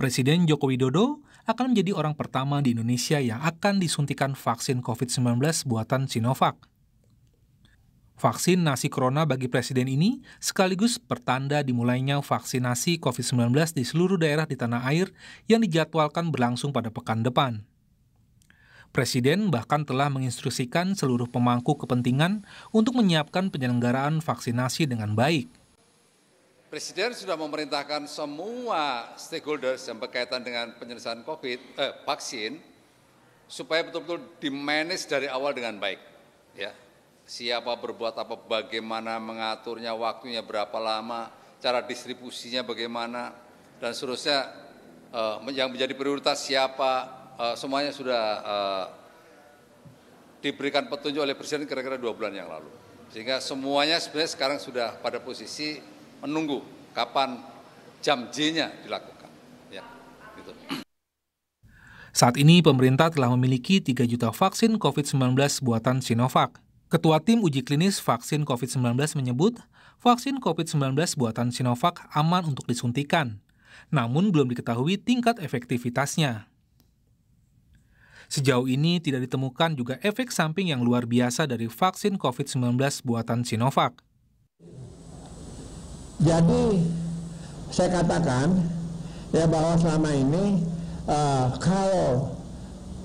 Presiden Joko Widodo akan menjadi orang pertama di Indonesia yang akan disuntikan vaksin COVID-19 buatan Sinovac. Vaksin nasi corona bagi presiden ini sekaligus pertanda dimulainya vaksinasi COVID-19 di seluruh daerah di tanah air yang dijadwalkan berlangsung pada pekan depan. Presiden bahkan telah menginstruksikan seluruh pemangku kepentingan untuk menyiapkan penyelenggaraan vaksinasi dengan baik. Presiden sudah memerintahkan semua stakeholders yang berkaitan dengan penyelesaian COVID, eh, vaksin, supaya betul-betul dimanage dari awal dengan baik. Ya, siapa berbuat apa, bagaimana mengaturnya, waktunya berapa lama, cara distribusinya bagaimana, dan seterusnya eh, yang menjadi prioritas siapa, eh, semuanya sudah eh, diberikan petunjuk oleh Presiden kira-kira dua bulan yang lalu. Sehingga semuanya sebenarnya sekarang sudah pada posisi menunggu kapan jam J-nya dilakukan. Ya, gitu. Saat ini pemerintah telah memiliki 3 juta vaksin COVID-19 buatan Sinovac. Ketua Tim Uji Klinis Vaksin COVID-19 menyebut, vaksin COVID-19 buatan Sinovac aman untuk disuntikan, namun belum diketahui tingkat efektivitasnya. Sejauh ini tidak ditemukan juga efek samping yang luar biasa dari vaksin COVID-19 buatan Sinovac. Jadi saya katakan ya bahwa selama ini uh, kalau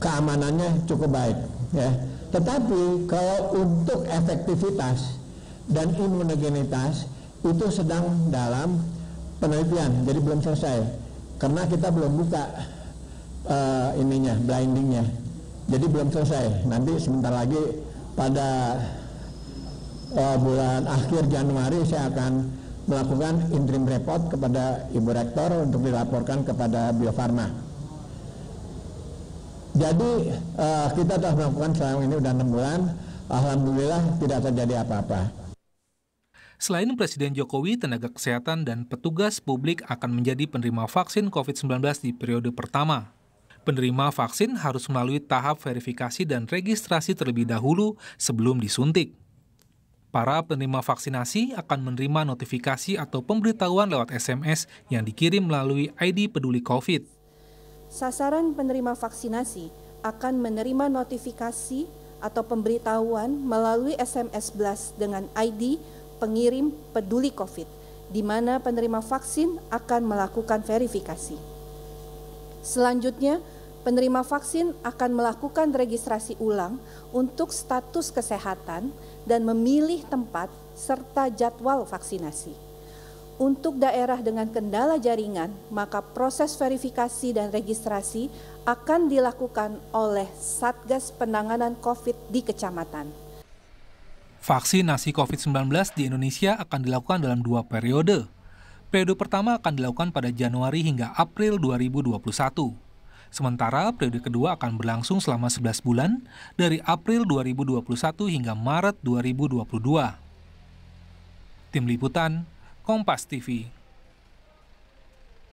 keamanannya cukup baik ya. Tetapi kalau untuk efektivitas dan imunogenitas itu sedang dalam penelitian, jadi belum selesai karena kita belum buka uh, ininya, blindingnya. Jadi belum selesai. Nanti sebentar lagi pada uh, bulan akhir Januari saya akan melakukan interim report kepada Ibu Rektor untuk dilaporkan kepada Bio Farma. Jadi uh, kita telah melakukan selama ini sudah enam bulan, alhamdulillah tidak terjadi apa-apa. Selain Presiden Jokowi, tenaga kesehatan dan petugas publik akan menjadi penerima vaksin COVID-19 di periode pertama. Penerima vaksin harus melalui tahap verifikasi dan registrasi terlebih dahulu sebelum disuntik para penerima vaksinasi akan menerima notifikasi atau pemberitahuan lewat SMS yang dikirim melalui ID Peduli COVID. Sasaran penerima vaksinasi akan menerima notifikasi atau pemberitahuan melalui SMS blast dengan ID pengirim peduli COVID, di mana penerima vaksin akan melakukan verifikasi. Selanjutnya, penerima vaksin akan melakukan registrasi ulang untuk status kesehatan dan memilih tempat serta jadwal vaksinasi. Untuk daerah dengan kendala jaringan, maka proses verifikasi dan registrasi akan dilakukan oleh Satgas Penanganan COVID di kecamatan. Vaksinasi COVID-19 di Indonesia akan dilakukan dalam dua periode. Periode pertama akan dilakukan pada Januari hingga April 2021 Sementara periode kedua akan berlangsung selama 11 bulan dari April 2021 hingga Maret 2022. Tim Liputan, Kompas TV.